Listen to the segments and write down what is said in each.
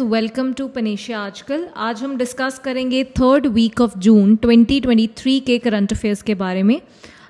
Welcome to Panacea आजकल आज हम डिस्कस करेंगे थर्ड वीक ऑफ जून 2023 के करंट अफेयर्स के बारे में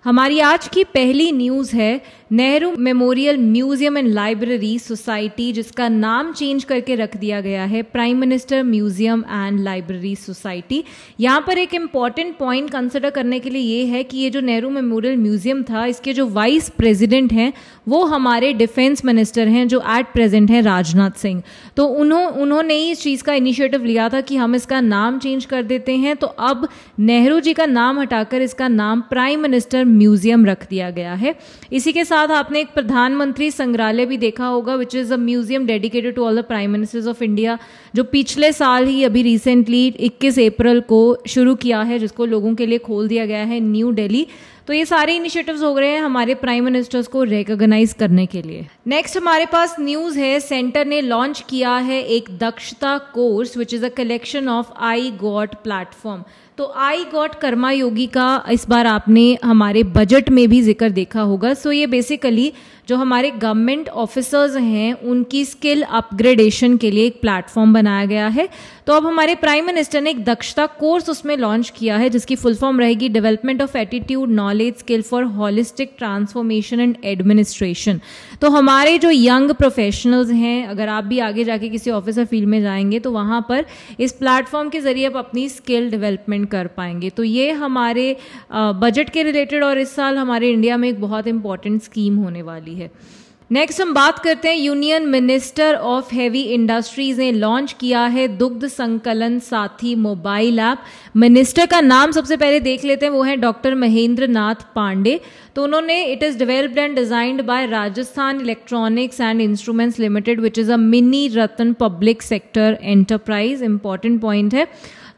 हमारी आज की पहली न्यूज़ है Nehru memorial museum and library society जिसका नाम चेंज करके रख दिया गया है prime minister museum and library society यहाँ पर एक इम्पॉर्टेंट पॉइंट कंसिडर करने के लिए ये है कि ये जो नेहरू मेमोरियल म्यूजियम था इसके जो वाइस प्रेसिडेंट हैं वो हमारे डिफेंस मिनिस्टर हैं जो एट प्रेजेंट हैं राजनाथ सिंह तो उन्हों उन्होंने ही इस चीज़ का इनिशिएटिव लिया था कि हम इसका नाम चेंज कर देते हैं तो अब नेहरू जी का नाम हटाकर इसका नाम प्राइम मिनिस्टर म्यूजियम रख दिया गया है इसी के साथ आपने एक प्रधानमंत्री संग्रहालय भी देखा होगा which is a museum dedicated to all the prime ministers of India जो पिछले साल ही अभी रिसेंटली इक्कीस अप्रैल को शुरू किया है जिसको लोगों के लिए खोल दिया गया है न्यू डेली तो ये सारे इनिशिएटिव्स हो रहे हैं हमारे प्राइम मिनिस्टर्स को रिकोगनाइज करने के लिए नेक्स्ट हमारे पास न्यूज़ है सेंटर ने लॉन्च किया है एक दक्षता course which is a collection of iGOT platform तो आई गॉट कर्मा योगी का इस बार आपने हमारे बजट में भी जिक्र देखा होगा सो so ये बेसिकली जो हमारे गवर्नमेंट ऑफिसर्स हैं उनकी स्किल अपग्रेडेशन के लिए एक प्लेटफॉर्म बनाया गया है तो अब हमारे प्राइम मिनिस्टर ने एक दक्षता कोर्स उसमें लॉन्च किया है जिसकी फुल फॉर्म रहेगी development of attitude knowledge skill for holistic transformation and administration तो हमारे जो यंग प्रोफेशनल्स हैं अगर आप भी आगे जाके किसी ऑफिसर फील्ड में जाएंगे तो वहाँ पर इस प्लेटफॉर्म के जरिए आप अपनी स्किल डेवलपमेंट कर पाएंगे तो ये हमारे बजट के रिलेटेड और इस साल हमारे इंडिया में एक बहुत इंपॉर्टेंट स्कीम होने वाली रही है नेक्स्ट हम बात करते हैं union minister of heavy industries ने लॉन्च किया है दुग्ध संकलन साथी मोबाइल ऐप मिनिस्टर का नाम सबसे पहले देख लेते हैं वो है डॉक्टर महेंद्र नाथ पांडे तो उन्होंने it is developed and designed by Rajasthan electronics and instruments limited which is a mini ratna public sector enterprise important point है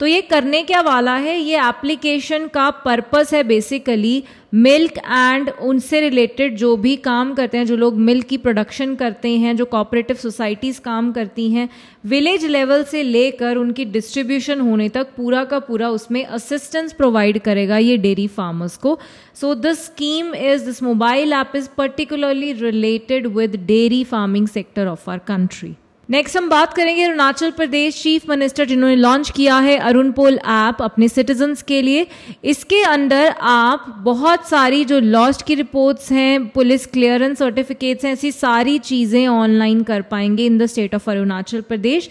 तो ये करने क्या वाला है ये एप्लीकेशन का पर्पस है बेसिकली मिल्क एंड उनसे रिलेटेड जो भी काम करते हैं जो लोग मिल्क की प्रोडक्शन करते हैं जो कॉपरेटिव सोसाइटीज़ काम करती हैं विलेज लेवल से लेकर उनकी डिस्ट्रीब्यूशन होने तक पूरा का पूरा उसमें असिस्टेंस प्रोवाइड करेगा ये डेयरी फार्मर्स को so this scheme is this mobile app is particularly related with dairy farming sector of our country next हम बात करेंगे अरुणाचल प्रदेश चीफ मिनिस्टर जिन्होंने लॉन्च किया है अरुण पोल ऐप अपने सिटीजन्स के लिए इसके अंदर आप बहुत सारी जो लॉस्ट की रिपोर्ट्स हैं पुलिस क्लियरेंस सर्टिफिकेट्स हैं ऐसी सारी चीज़ें ऑनलाइन कर पाएंगे in the state of Arunachal Pradesh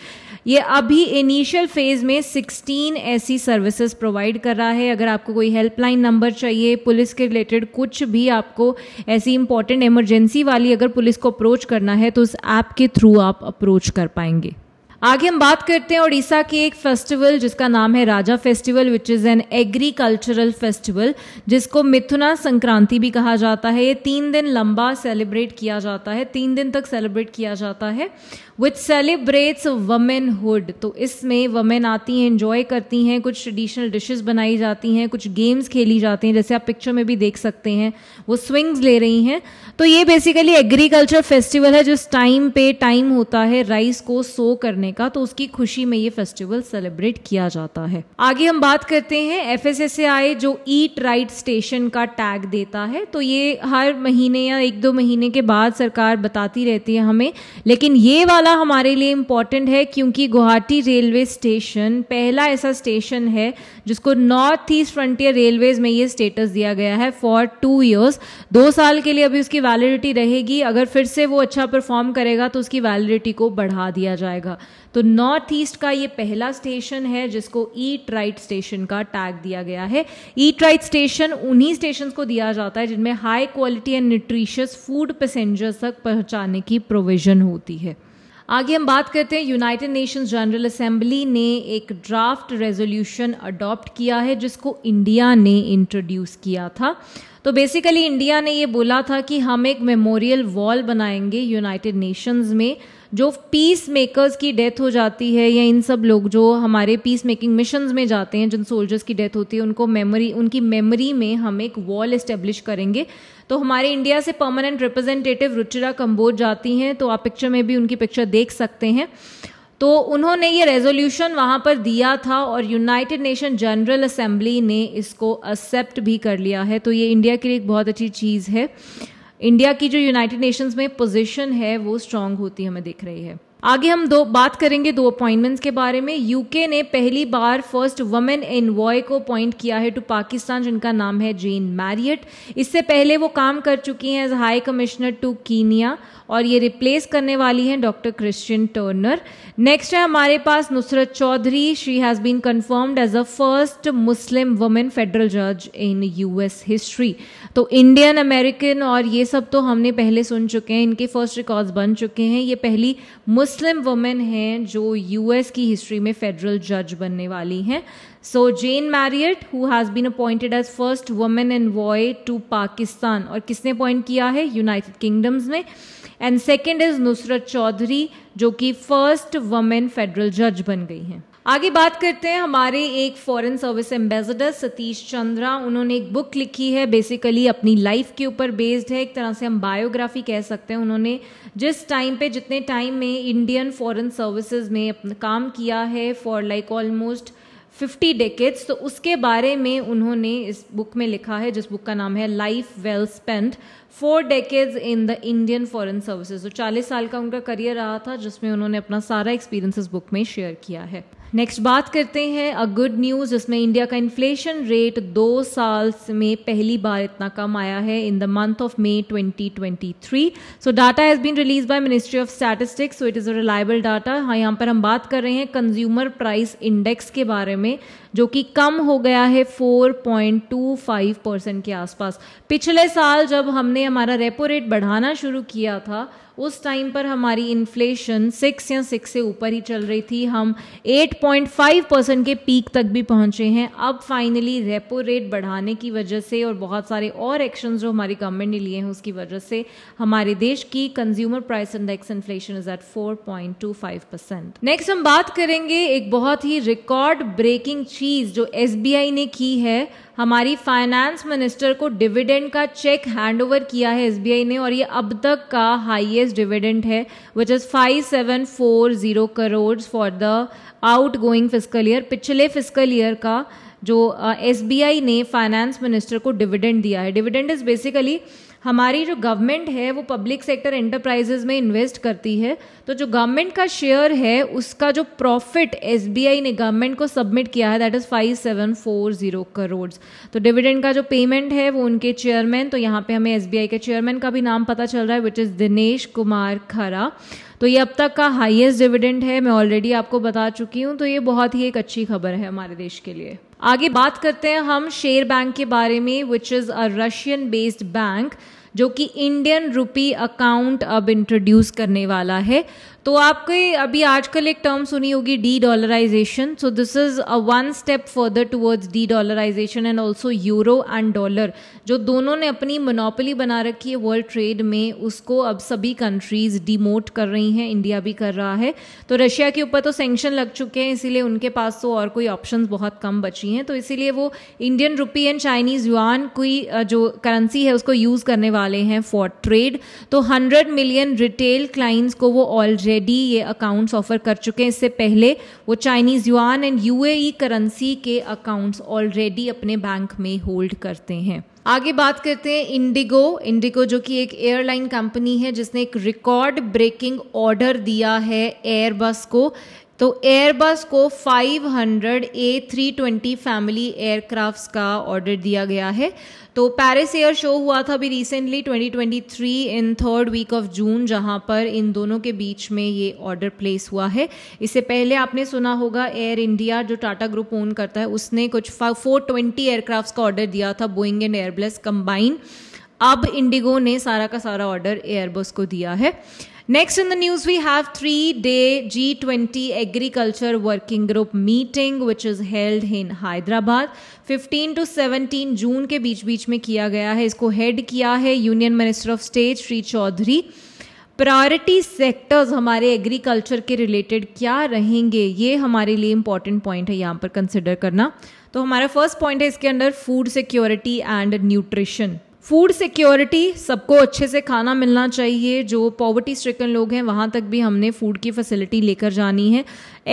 ये अभी इनिशियल फेज में 16 ऐसी सर्विसेज प्रोवाइड कर रहा है अगर आपको कोई हेल्पलाइन नंबर चाहिए पुलिस के रिलेटेड कुछ भी आपको ऐसी इंपॉर्टेंट इमरजेंसी वाली अगर पुलिस को अप्रोच करना है तो उस ऐप के थ्रू आप अप्रोच कर पाएंगे आगे हम बात करते हैं उड़ीसा के एक फेस्टिवल जिसका नाम है Raja festival which is an agricultural festival जिसको मिथुना संक्रांति भी कहा जाता है ये तीन दिन लंबा सेलिब्रेट किया जाता है तीन दिन तक सेलिब्रेट किया जाता है विच सेलिब्रेट्स वमेनहुड तो इसमें वमेन आती हैं इन्जॉय करती हैं कुछ ट्रेडिशनल डिशेस बनाई जाती हैं कुछ गेम्स खेली जाती हैं जैसे आप पिक्चर में भी देख सकते हैं वो स्विंग्स ले रही हैं तो ये बेसिकली एग्रीकल्चर फेस्टिवल है जिस टाइम पे टाइम होता है राइस को सो करने का तो उसकी खुशी में ये फेस्टिवल सेलिब्रेट किया जाता है आगे हम बात करते हैं एफ जो ईट राइट स्टेशन का टैग देता है तो ये हर महीने या एक दो महीने के बाद सरकार बताती रहती है हमें लेकिन ये वाला वाला हमारे लिए इम्पॉर्टेंट है क्योंकि गुवाहाटी रेलवे स्टेशन पहला ऐसा स्टेशन है जिसको नॉर्थ ईस्ट फ्रंटियर रेलवेज में ये स्टेटस दिया गया है फॉर टू ईयर्स दो साल के लिए अभी उसकी वैलिडिटी रहेगी अगर फिर से वो अच्छा परफॉर्म करेगा तो उसकी वैलिडिटी को बढ़ा दिया जाएगा तो नॉर्थ ईस्ट का ये पहला स्टेशन है जिसको ईट राइट स्टेशन का टैग दिया गया है ईट राइट स्टेशन उन्हीं स्टेशन को दिया जाता है जिनमें high quality and nutritious food passengers तक पहुंचाने की प्रोविजन होती है आगे हम बात करते हैं यूनाइटेड नेशंस जनरल असेंबली ने एक ड्राफ्ट रेजोल्यूशन अडॉप्ट किया है जिसको इंडिया ने इंट्रोड्यूस किया था तो बेसिकली इंडिया ने ये बोला था कि हम एक मेमोरियल वॉल बनाएंगे यूनाइटेड नेशंस में जो पीस मेकर्स की डेथ हो जाती है या इन सब लोग जो हमारे पीस मेकिंग मिशन में जाते हैं जिन सोल्जर्स की डेथ होती है उनको मेमोरी उनकी मेमोरी में हम एक वॉल इस्टेब्लिश करेंगे तो हमारे इंडिया से परमानेंट रिप्रेजेंटेटिव रुचिरा कम्बोज जाती हैं तो आप पिक्चर में भी उनकी पिक्चर देख सकते हैं तो उन्होंने ये रेजोल्यूशन वहाँ पर दिया था और यूनाइटेड नेशन जनरल असेंबली ने इसको एक्सेप्ट भी कर लिया है तो ये इंडिया के लिए एक बहुत अच्छी चीज़ है इंडिया की जो यूनाइटेड नेशंस में पोजीशन है वो स्ट्रांग होती हमें दिख रही है आगे हम दो बात करेंगे दो अपॉइंटमेंट्स के बारे में यूके ने पहली बार फर्स्ट वुमेन इन वॉय को अपॉइंट किया है टू पाकिस्तान जिनका नाम है जेन मैरियट इससे पहले वो काम कर चुकी हैं as high commissioner to Kenya और ये रिप्लेस करने वाली हैं डॉक्टर क्रिश्चियन टर्नर नेक्स्ट है हमारे पास Nusrat Choudhury she has been confirmed as a first Muslim women federal जज इन यूएस हिस्ट्री तो इंडियन अमेरिकन और ये सब तो हमने पहले सुन चुके हैं इनके फर्स्ट रिकॉर्ड्स बन चुके हैं ये पहली मुस्लिम वुमेन हैं जो यूएस की हिस्ट्री में फेडरल जज बनने वाली हैं so Jane Marriott who has been appointed as first women envoy to Pakistan और किसने अपॉइंट किया है यूनाइटेड किंगडम्स ने and second is Nusrat Choudhury जो कि फर्स्ट वुमेन फेडरल जज बन गई हैं आगे बात करते हैं हमारे एक foreign service ambassador Satish Chandra उन्होंने एक बुक लिखी है बेसिकली अपनी लाइफ के ऊपर बेस्ड है एक तरह से हम बायोग्राफी कह सकते हैं उन्होंने जिस टाइम पे जितने टाइम में इंडियन फॉरेन सर्विसेज में अपना काम किया है for like almost fifty decades तो उसके बारे में उन्होंने इस बुक में लिखा है जिस बुक का नाम है life well spent four decades in the Indian foreign services तो चालीस साल का उनका करियर रहा था जिसमें उन्होंने अपना सारा एक्सपीरियंस इस बुक में शेयर किया है नेक्स्ट बात करते हैं अ गुड न्यूज़ जिसमें इंडिया का इन्फ्लेशन रेट दो साल में पहली बार इतना कम आया है in the month of May 2023 so data has been release by ministry of statistics so it is a reliable data हाँ यहाँ पर हम बात कर रहे हैं कंज्यूमर प्राइस इंडेक्स के बारे में जो कि कम हो गया है 4.25 परसेंट के आसपास पिछले साल जब हमने हमारा रेपो रेट बढ़ाना शुरू किया था उस टाइम पर हमारी इन्फ्लेशन सिक्स या सिक्स से ऊपर ही चल रही थी हम 8.5 परसेंट के पीक तक भी पहुंचे हैं अब फाइनली रेपो रेट बढ़ाने की वजह से और बहुत सारे और एक्शंस जो हमारी गवर्नमेंट ने लिए हैं उसकी वजह से हमारे देश की consumer price index inflation is at 4.25 percent next हम बात करेंगे एक बहुत ही रिकॉर्ड ब्रेकिंग चीज फीस जो एस ने की है हमारी फाइनेंस मिनिस्टर को डिविडेंड का चेक हैंडओवर किया है एस ने और ये अब तक का हाईएस्ट डिविडेंड है which is five seven four zero crore for the out going physical year पिछले फिजिकल ईयर का जो एस uh, ने फाइनेंस मिनिस्टर को डिविडेंड दिया है डिविडेंड इज़ बेसिकली हमारी जो गवर्नमेंट है वो पब्लिक सेक्टर एंटरप्राइजेज में इन्वेस्ट करती है तो जो गवर्नमेंट का शेयर है उसका जो प्रॉफिट एस ने गवर्नमेंट को सबमिट किया है that is five seven four zero crore तो डिविडेंड का जो पेमेंट है वो उनके चेयरमैन तो यहाँ पे हमें एस के चेयरमैन का भी नाम पता चल रहा है विच इज़ दिनेश कुमार खरा तो ये अब तक का हाइएस्ट डिविडेंड है मैं ऑलरेडी आपको बता चुकी हूँ तो ये बहुत ही एक अच्छी खबर है हमारे देश के लिए आगे बात करते हैं हम शेयर बैंक के बारे में which is a Russian based bank जो कि इंडियन रुपी अकाउंट अब इंट्रोड्यूस करने वाला है तो आपके अभी आजकल एक टर्म सुनी होगी de dollarisation so this is a one step further towards de dollarisation and also euro and dollar जो दोनों ने अपनी मोनोपली बना रखी है वर्ल्ड ट्रेड में उसको अब सभी कंट्रीज डिमोट कर रही हैं इंडिया भी कर रहा है तो रशिया के ऊपर तो सेंक्शन लग चुके हैं इसीलिए उनके पास तो और कोई ऑप्शन बहुत कम बची हैं तो इसीलिए वो Indian rupee and Chinese yuan कोई जो करेंसी है उसको यूज़ करने वाले हैं फॉर ट्रेड तो हंड्रेड मिलियन रिटेल क्लाइंट्स को वो ऑलरेडी ऑलरेडी ये अकाउंट्स ऑफर कर चुके हैं इससे पहले वो Chinese yuan and UAE currency के अकाउंट्स ऑलरेडी अपने बैंक में होल्ड करते हैं आगे बात करते हैं इंडिगो इंडिगो जो कि एक एयरलाइन कंपनी है जिसने एक रिकॉर्ड ब्रेकिंग ऑर्डर दिया है एयरबस को तो एयरबस को 500 ट्वेंटी फैमिली एयरक्राफ्ट्स का ऑर्डर दिया गया है तो पेरिस एयर शो हुआ था अभी recently 2023 in third week of June जहां पर इन दोनों के बीच में ये ऑर्डर प्लेस हुआ है इससे पहले आपने सुना होगा एयर इंडिया जो टाटा ग्रुप ओन करता है उसने कुछ 420 एयरक्राफ्ट का ऑर्डर दिया था बोइंग एंड एयरब्लस कंबाइन अब इंडिगो ने सारा का सारा ऑर्डर एयरबस को दिया है Next in the news, we have three day G20 Agriculture Working Group meeting, which is held in Hyderabad. 15 to 17 June के बीच बीच में किया गया है इसको हेड किया है union minister of state Shri Chaudhary priority sectors हमारे एग्रीकल्चर के रिलेटेड क्या रहेंगे ये हमारे लिए इम्पॉर्टेंट पॉइंट है यहाँ पर कंसिडर करना तो हमारा फर्स्ट पॉइंट है इसके under food security and nutrition food security सबको अच्छे से खाना मिलना चाहिए जो पॉवर्टी स्ट्रिकन लोग हैं वहाँ तक भी हमने फूड की फैसिलिटी लेकर जानी है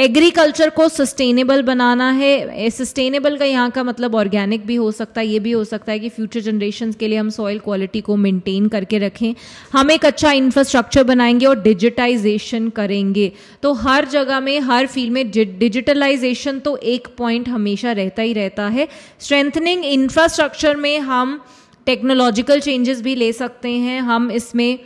एग्रीकल्चर को सस्टेनेबल बनाना है सस्टेनेबल का यहाँ का मतलब ऑर्गेनिक भी हो सकता है ये भी हो सकता है कि फ्यूचर जनरेशन के लिए हम सॉइल क्वालिटी को मेंटेन करके रखें हम एक अच्छा इंफ्रास्ट्रक्चर बनाएंगे और डिजिटाइजेशन करेंगे तो हर जगह में हर फील्ड में डिजिटलाइजेशन तो एक पॉइंट हमेशा रहता ही रहता है स्ट्रेंथनिंग इंफ्रास्ट्रक्चर में हम टेक्नोलॉजिकल चेंजेस भी ले सकते हैं हम इसमें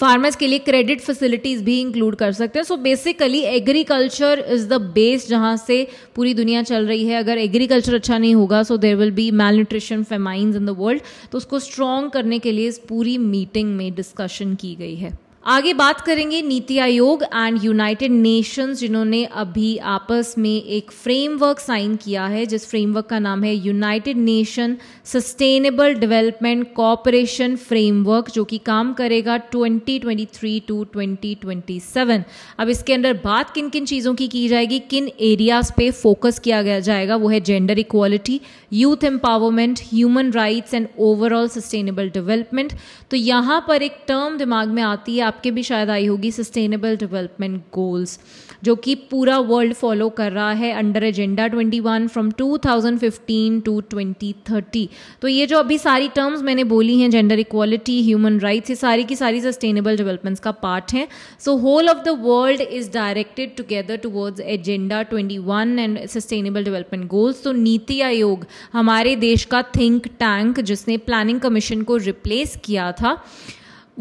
फार्मर्स के लिए क्रेडिट फैसिलिटीज़ भी इंक्लूड कर सकते हैं so basically agriculture is the base जहाँ से पूरी दुनिया चल रही है अगर एग्रीकल्चर अच्छा नहीं होगा so there will be malnutrition famines in the world तो उसको स्ट्रॉन्ग करने के लिए इस पूरी मीटिंग में डिस्कशन की गई है आगे बात करेंगे नीति आयोग एंड यूनाइटेड नेशंस जिन्होंने अभी आपस में एक फ्रेमवर्क साइन किया है जिस फ्रेमवर्क का नाम है united nation sustainable development cooperation framework जो कि काम करेगा 2023 टू 2027 अब इसके अंदर बात किन किन चीज़ों की की जाएगी किन एरियाज पे फोकस किया गया जाएगा वो है gender equality youth empowerment human rights and overall sustainable development तो यहाँ पर एक टर्म दिमाग में आती है आप आपके भी शायद आई होगी सस्टेनेबल डेवलपमेंट गोल्स जो कि पूरा वर्ल्ड फॉलो कर रहा है अंडर एजेंडा 21 फ्रॉम 2015 टू 2030 तो ये जो अभी सारी टर्म्स मैंने बोली हैं जेंडर इक्वालिटी ह्यूमन राइट्स ये सारी की सारी सस्टेनेबल डेवलपमेंट्स का पार्ट है so whole of the world is directed together towards agenda 21 and sustainable development goals तो नीति आयोग हमारे देश का थिंक टैंक जिसने प्लानिंग कमीशन को रिप्लेस किया था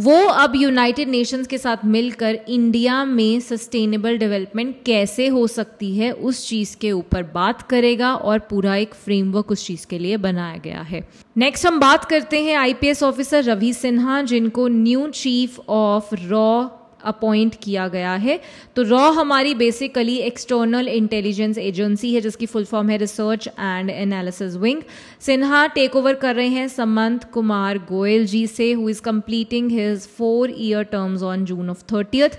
वो अब यूनाइटेड नेशंस के साथ मिलकर इंडिया में सस्टेनेबल डेवलपमेंट कैसे हो सकती है उस चीज़ के ऊपर बात करेगा और पूरा एक फ्रेमवर्क उस चीज़ के लिए बनाया गया है नेक्स्ट हम बात करते हैं आईपीएस ऑफिसर रवि सिन्हा जिनको न्यू चीफ ऑफ रॉ अपॉइंट किया गया है तो रॉ हमारी बेसिकली एक्सटर्नल इंटेलिजेंस एजेंसी है जिसकी फुल फॉर्म है research and analysis wing Sinha take over कर रहे हैं समंत कुमार गोयल जी से who is completing his four year terms on June of thirtieth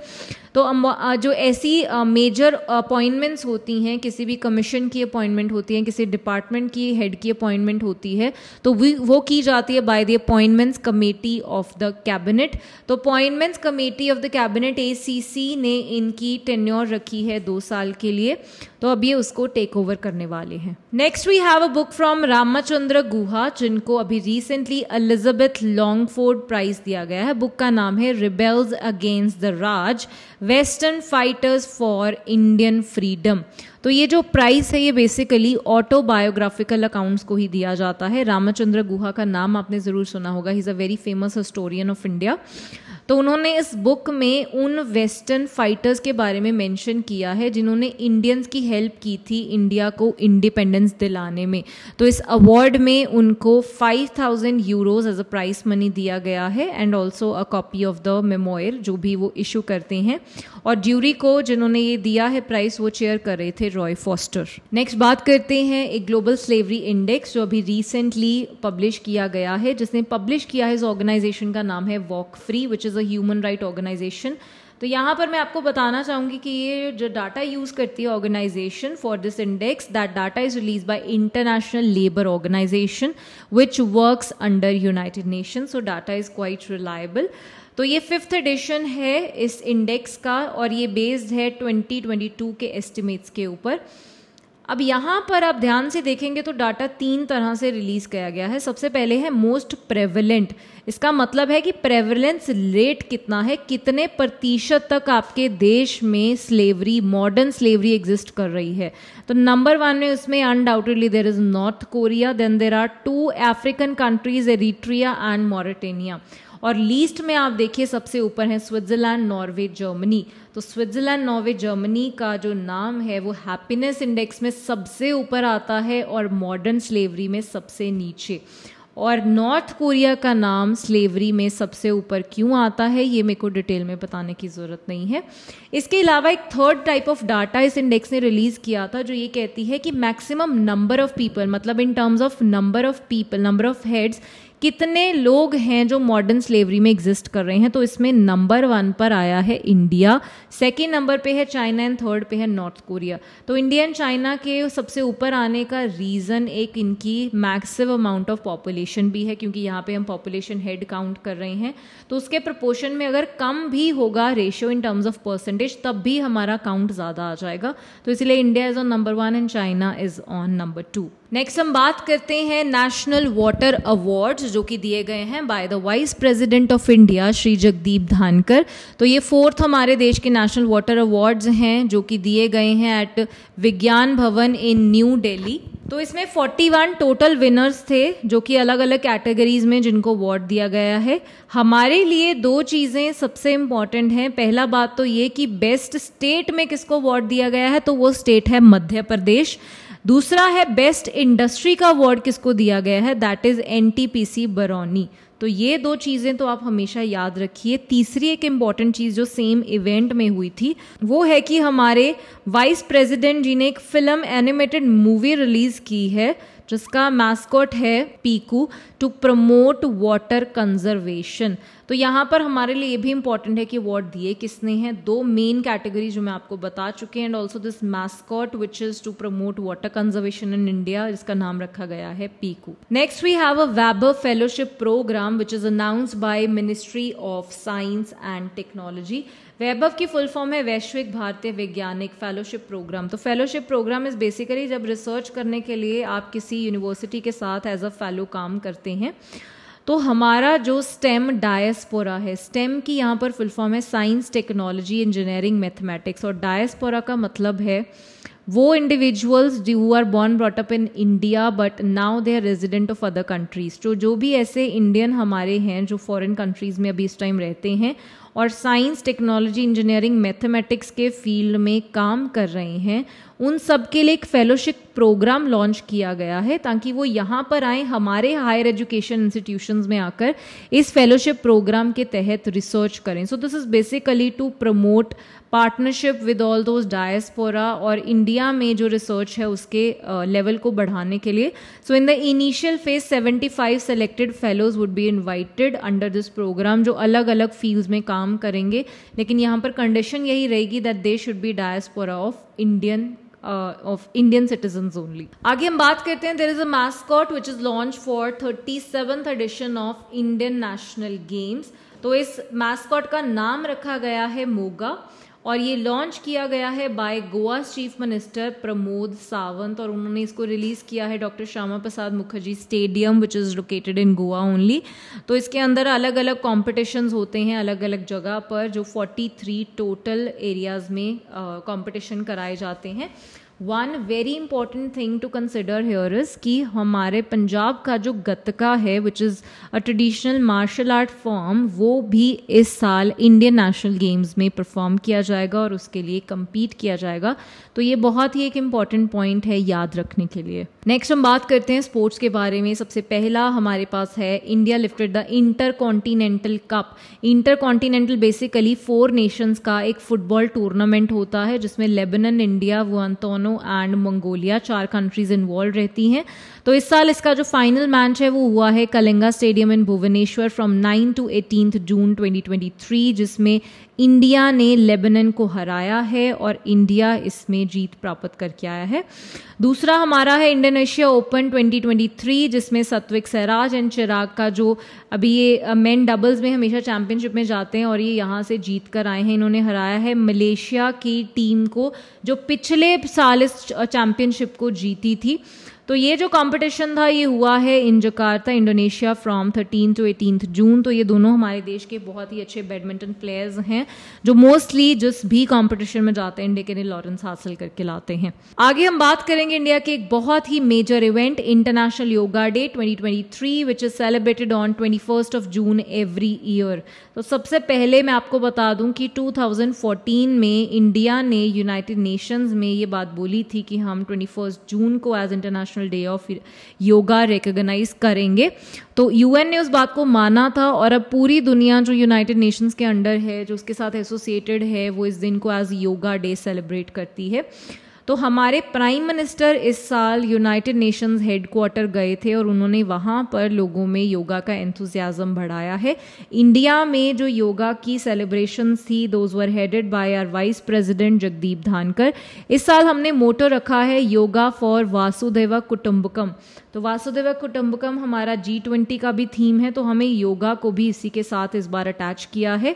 तो जो ऐसी मेजर अपॉइंटमेंट्स होती हैं किसी भी कमीशन की अपॉइंटमेंट होती है किसी डिपार्टमेंट की हेड की अपॉइंटमेंट होती है तो वो की जाती है by the appointments committee of the cabinet तो appointments committee of the cabinet cabinet ACC ने इनकी टेन्योर रखी है दो साल के लिए तो अब ये उसको टेक ओवर करने वाले हैं next we have a book from Ramachandra Guha जिनको अभी रिसेंटली एलिजाबेथ लॉन्गफोर्ड प्राइज दिया गया है बुक का नाम है rebels against the Raj western fighters for Indian freedom तो ये जो प्राइस है ये बेसिकली ऑटोबायोग्राफिकल अकाउंट्स को ही दिया जाता है रामचंद्र गुहा का नाम आपने ज़रूर सुना होगा he is a very famous historian of India तो उन्होंने इस बुक में उन वेस्टर्न फाइटर्स के बारे में मेंशन किया है जिन्होंने इंडियंस की हेल्प की थी इंडिया को इंडिपेंडेंस दिलाने में तो इस अवार्ड में उनको 5000 euros as a price money दिया गया है and also a copy of the memoir जो भी वो इशू करते हैं और ज्यूरी को जिन्होंने ये दिया है प्राइस वो चेयर कर रहे थे रॉय फॉस्टर नेक्स्ट बात करते हैं एक ग्लोबल स्लेवरी इंडेक्स जो अभी रिसेंटली पब्लिश किया गया है जिसने पब्लिश किया है इस ऑर्गेनाइजेशन का नाम है walk free which is a human right organisation तो यहाँ पर मैं आपको बताना चाहूंगी कि ये जो डाटा यूज़ करती है organisation for this index that data is release by international labour organisation which works under united nation so data is quite reliable तो ये फिफ्थ एडिशन है इस इंडेक्स का और ये बेस्ड है 2022 के एस्टिमेट्स के ऊपर अब यहाँ पर आप ध्यान से देखेंगे तो डाटा तीन तरह से रिलीज़ किया गया है सबसे पहले है मोस्ट प्रेवलेंट इसका मतलब है कि प्रेवलेंस रेट कितना है कितने प्रतिशत तक आपके देश में स्लेवरी मॉडर्न स्लेवरी एग्जिस्ट कर रही है तो नंबर वन में उसमें undoubtedly there is North Korea then there are two African countries Eritrea and Mauritania और लीस्ट में आप देखिए सबसे ऊपर है स्विट्ज़रलैंड नॉर्वे जर्मनी तो स्विट्ज़रलैंड नॉर्वे जर्मनी का जो नाम है वो हैप्पीनेस इंडेक्स में सबसे ऊपर आता है और मॉडर्न स्लेवरी में सबसे नीचे और नॉर्थ कोरिया का नाम स्लेवरी में सबसे ऊपर क्यों आता है ये मेरे को डिटेल में बताने की ज़रूरत नहीं है इसके अलावा एक थर्ड टाइप ऑफ डाटा इस इंडेक्स ने रिलीज़ किया था जो ये कहती है कि मैक्सिमम नंबर ऑफ़ पीपल मतलब in terms of number of people number of heads कितने लोग हैं जो मॉडर्न स्लेवरी में एग्जिस्ट कर रहे हैं तो इसमें नंबर वन पर आया है इंडिया सेकेंड नंबर पे है चाइना एंड थर्ड पे है नॉर्थ कोरिया तो इंडिया एंड चाइना के सबसे ऊपर आने का रीज़न एक इनकी मैक्सिव अमाउंट ऑफ पॉपुलेशन भी है क्योंकि यहाँ पे हम पॉपुलेशन हेड काउंट कर रहे हैं तो उसके प्रपोर्शन में अगर कम भी होगा ratio in terms of percentage तब भी हमारा काउंट ज़्यादा आ जाएगा तो इसलिए India is on number one and China is on number two next हम बात करते हैं नेशनल वाटर अवार्ड्स जो कि दिए गए हैं by the vice president of India Shri Jagdeep Dhankhar तो ये फोर्थ हमारे देश के नेशनल वाटर अवार्ड्स हैं जो कि दिए गए हैं एट विज्ञान भवन इन न्यू दिल्ली तो इसमें 41 टोटल विनर्स थे जो कि अलग अलग कैटेगरीज में जिनको अवार्ड दिया गया है हमारे लिए दो चीज़ें सबसे इम्पॉर्टेंट हैं पहला बात तो ये कि बेस्ट स्टेट में किसको अवार्ड दिया गया है तो वो स्टेट है मध्य प्रदेश दूसरा है बेस्ट इंडस्ट्री का अवार्ड किसको दिया गया है दैट इज एन बरौनी तो ये दो चीज़ें तो आप हमेशा याद रखिए तीसरी एक इम्पॉर्टेंट चीज़ जो सेम इवेंट में हुई थी वो है कि हमारे वाइस प्रेसिडेंट जी ने एक फिल्म एनिमेटेड मूवी रिलीज़ की है जिसका मैस्कॉट है Peeku to promote water conservation तो यहाँ पर हमारे लिए ये भी इंपॉर्टेंट है कि अवार्ड दिए किसने हैं दो मेन कैटेगरी जो मैं आपको बता चुके हैं and also this mascot which is to promote water conservation in India इसका नाम रखा गया है पीकू नेक्स्ट वी हैव अ वेब fellowship program which is announce by ministry of science and technology Vaibhav की फुल फॉर्म है वैश्विक भारतीय वैज्ञानिक फेलोशिप प्रोग्राम तो फेलोशिप प्रोग्राम इज़ बेसिकली जब रिसर्च करने के लिए आप किसी यूनिवर्सिटी के साथ एज अ फेलो काम करते हैं तो हमारा जो स्टेम डायस्पोरा है स्टेम की यहाँ पर फुल फॉर्म है साइंस टेक्नोलॉजी इंजीनियरिंग मैथमेटिक्स और डायस्पोरा का मतलब है वो individuals who are born brought up in India but now they are resident of other countries तो जो भी ऐसे इंडियन हमारे हैं जो फॉरेन कंट्रीज़ में अभी इस टाइम रहते हैं और साइंस टेक्नोलॉजी इंजीनियरिंग मैथमेटिक्स के फील्ड में काम कर रहे हैं उन सब के लिए एक फेलोशिप प्रोग्राम लॉन्च किया गया है ताकि वो यहाँ पर आए हमारे हायर एजुकेशन इंस्टीट्यूशंस में आकर इस फेलोशिप प्रोग्राम के तहत रिसर्च करें so this is basically to promote partnership with all those diaspora और इंडिया में जो रिसर्च है उसके लेवल uh, को बढ़ाने के लिए so in the initial phase 75 selected fellows would be invited under this program जो अलग अलग फील्ड में काम काम करेंगे लेकिन यहाँ पर कंडीशन यही रहेगी that they should be diaspora of Indian of Indian citizen only आगे हम बात करते हैं there is a mascot which is launch for thirty seventh edition of Indian national games तो इस मैस्कॉट का नाम रखा गया है मोगा और ये लॉन्च किया गया है by Goa chief minister Pramod Sawant और उन्होंने इसको रिलीज़ किया है doctor Shyama Prasad Mukherjee stadium which is located in Goa only तो इसके अंदर अलग अलग कॉम्पिटिशन्स होते हैं अलग अलग जगह पर जो 43 टोटल एरियाज़ में कॉम्पिटिशन कराए जाते हैं one very important thing to consider here is कि हमारे पंजाब का जो गतका है which is a traditional martial art form वो भी इस साल इंडियन नेशनल गेम्स में परफॉर्म किया जाएगा और उसके लिए कम्पीट किया जाएगा तो ये बहुत ही एक इम्पॉर्टेंट पॉइंट है याद रखने के लिए नेक्स्ट हम बात करते हैं स्पोर्ट्स के बारे में सबसे पहला हमारे पास है India lifted the intercontinental cup intercontinental basically four nations का एक फुटबॉल टूर्नामेंट होता है जिसमें लेबनन इंडिया अंतोनो बोत्सवानो एंड मंगोलिया चार कंट्रीज इन्वॉल्व रहती हैं तो इस साल इसका जो फाइनल मैच है वो हुआ है Kalinga stadium in Bhubaneswar from nine to eighteen June 2023 जिसमें इंडिया ने लेबनन को हराया है और इंडिया इसमें जीत प्राप्त करके आया है दूसरा हमारा है इंडोनेशिया ओपन 2023 जिसमें सत्विक सहराज एंड चिराग का जो अभी ये मेन डबल्स में हमेशा चैम्पियनशिप में जाते हैं और ये यहाँ से जीत कर आए हैं इन्होंने हराया है मलेशिया की टीम को जो पिछले साल इस चैम्पियनशिप को जीती थी तो ये जो कंपटीशन था ये हुआ है in Jakarta Indonesia from thirteen to eighteen June तो ये दोनों हमारे देश के बहुत ही अच्छे बैडमिंटन प्लेयर्स हैं जो मोस्टली जिस भी कॉम्पिटिशन में जाते हैं इंडिया के लिए लॉरेंस हासिल करके लाते हैं आगे हम बात करेंगे इंडिया के एक बहुत ही major event international yoga day three which is celebrated on first of June every year तो सबसे पहले मैं आपको बता दूं कि टू में इंडिया ने यूनाइटेड नेशंस में ये बात बोली थी कि हम ट्वेंटी जून को as international international day of yoga recognise करेंगे तो यूएन ने उस बात को माना था और अब पूरी दुनिया जो यूनाइटेड नेशंस के अंडर है जो उसके साथ एसोसिएटेड है वो इस दिन को आज योगा डे सेलिब्रेट करती है तो हमारे प्राइम मिनिस्टर इस साल यूनाइटेड नेशंस हेडक्वार्टर गए थे और उन्होंने वहाँ पर लोगों में योगा का एंथुजियाज़म बढ़ाया है इंडिया में जो योगा की सेलिब्रेशन थी those were headed by our vice president Jagdeep Dhankhar इस साल हमने मोटो रखा है योगा फॉर वासुदेव कुटुम्बकम तो वासुदेव कुटुम्बकम हमारा जी ट्वेंटी का भी थीम है तो हमें योगा को भी इसी के साथ इस बार अटैच किया है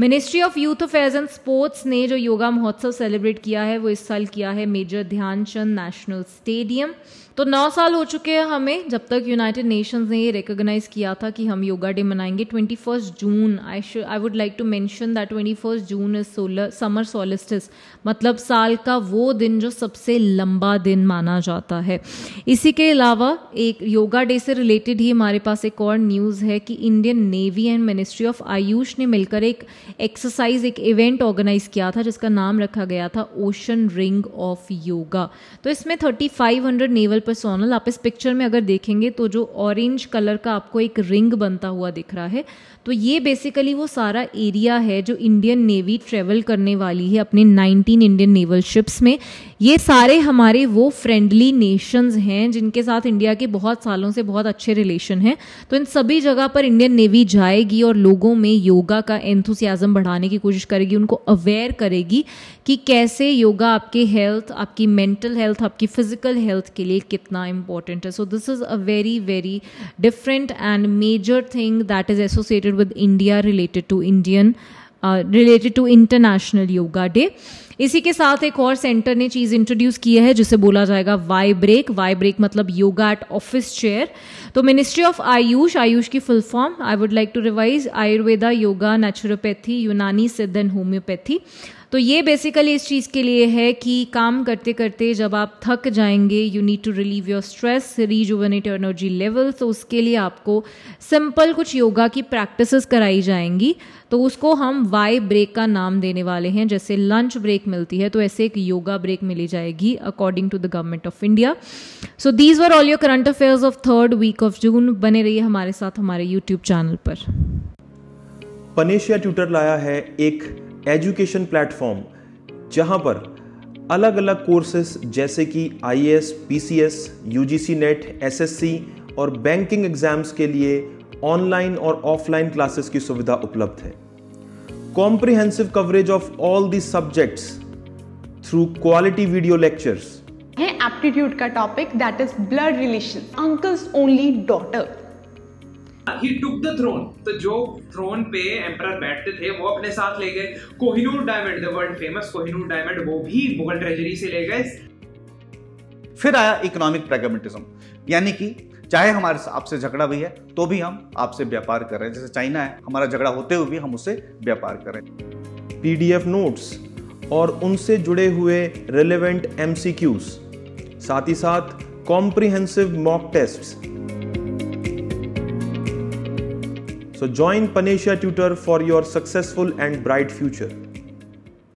ministry of youth affairs and sports ने जो योगा महोत्सव सेलिब्रेट किया है वो इस साल किया है मेजर ध्यानचंद नेशनल स्टेडियम तो नौ साल हो चुके हैं हमें जब तक यूनाइटेड नेशंस ने ये रिकोगनाइज किया था कि हम योगा डे मनाएंगे ट्वेंटी फर्स्ट जून आई शु I would like to mention that twenty first June is solar summer solstice मतलब साल का वो दिन जो सबसे लंबा दिन माना जाता है इसी के अलावा एक योगा डे से रिलेटेड ही हमारे पास एक और न्यूज़ है कि Indian navy and ministry of AYUSH ने मिलकर एक एक्सरसाइज एक इवेंट ऑर्गेनाइज किया था जिसका नाम रखा गया था ओशन रिंग ऑफ योगा तो इसमें थर्टी फाइव हंड्रेड नेवल पर सोनल आप इस पिक्चर में अगर देखेंगे तो जो ऑरेंज कलर का आपको एक रिंग बनता हुआ दिख रहा है तो ये बेसिकली वो सारा एरिया है जो इंडियन नेवी ट्रेवल करने वाली है अपने 19 इंडियन नेवल शिप्स में ये सारे हमारे वो फ्रेंडली नेशंस हैं जिनके साथ इंडिया के बहुत सालों से बहुत अच्छे रिलेशन हैं तो इन सभी जगह पर इंडियन नेवी जाएगी और लोगों में योगा का एंथुसियाज़म बढ़ाने की कोशिश करेगी उनको अवेयर करेगी कि कैसे योगा आपके हेल्थ आपकी मेंटल हेल्थ आपकी फ़िज़िकल हेल्थ के लिए कितना इंपॉर्टेंट है so this is a very very different and major thing that is associated with India related to Indian related to international yoga day इसी के साथ एक और सेंटर ने चीज़ इंट्रोड्यूस किया है जिसे बोला जाएगा वाई ब्रेक वाई ब्रेक मतलब योगा एट ऑफिस चेयर तो मिनिस्ट्री ऑफ आयुष आयुष की full form I would like to revise Ayurveda yoga naturopathy Unani Siddha and homeopathy तो ये बेसिकली इस चीज़ के लिए है कि काम करते करते जब आप थक जाएंगे you need to relieve your stress rejuvenate energy level तो उसके लिए आपको सिंपल कुछ योगा की प्रैक्टिस कराई जाएंगी तो उसको हम वाई ब्रेक का नाम देने वाले हैं जैसे लंच ब्रेक मिलती है तो ऐसे एक योगा ब्रेक मिली जाएगी according to the government of India so these were all your current affairs of third week of June बने रहिए हमारे साथ हमारे यूट्यूब चैनल पर पनेशिया ट्यूटर लाया है एक एजुकेशन प्लेटफॉर्म जहां पर अलग अलग कोर्सेस जैसे कि I S P C S U G C NET S S C और बैंकिंग एग्जाम्स के लिए ऑनलाइन और ऑफलाइन क्लासेस की सुविधा उपलब्ध है comprehensive coverage of all the subjects through quality video lectures है एप्टीट्यूड का topic that is blood relation uncles only daughter ही टुक द थ्रोन तो जो थ्रोन पे एम्पर बैठते थे वो अपने साथ ले गए Kohinoor diamond the world famous Kohinoor diamond वो भी मुगल ट्रेजरी से ले गए फिर आया इकोनॉमिक प्रेगमेटिज्म यानी कि चाहे हमारे आपसे झगड़ा भी है तो भी हम आपसे व्यापार कर रहे हैं जैसे चाइना है हमारा झगड़ा होते हुए भी हम उससे व्यापार कर रहे हैं पीडीएफ नोट्स और उनसे जुड़े हुए रेलेवेंट एमसीक्यूज साथ ही साथ comprehensive mock tests So join Panacea Tutor for your successful and bright future.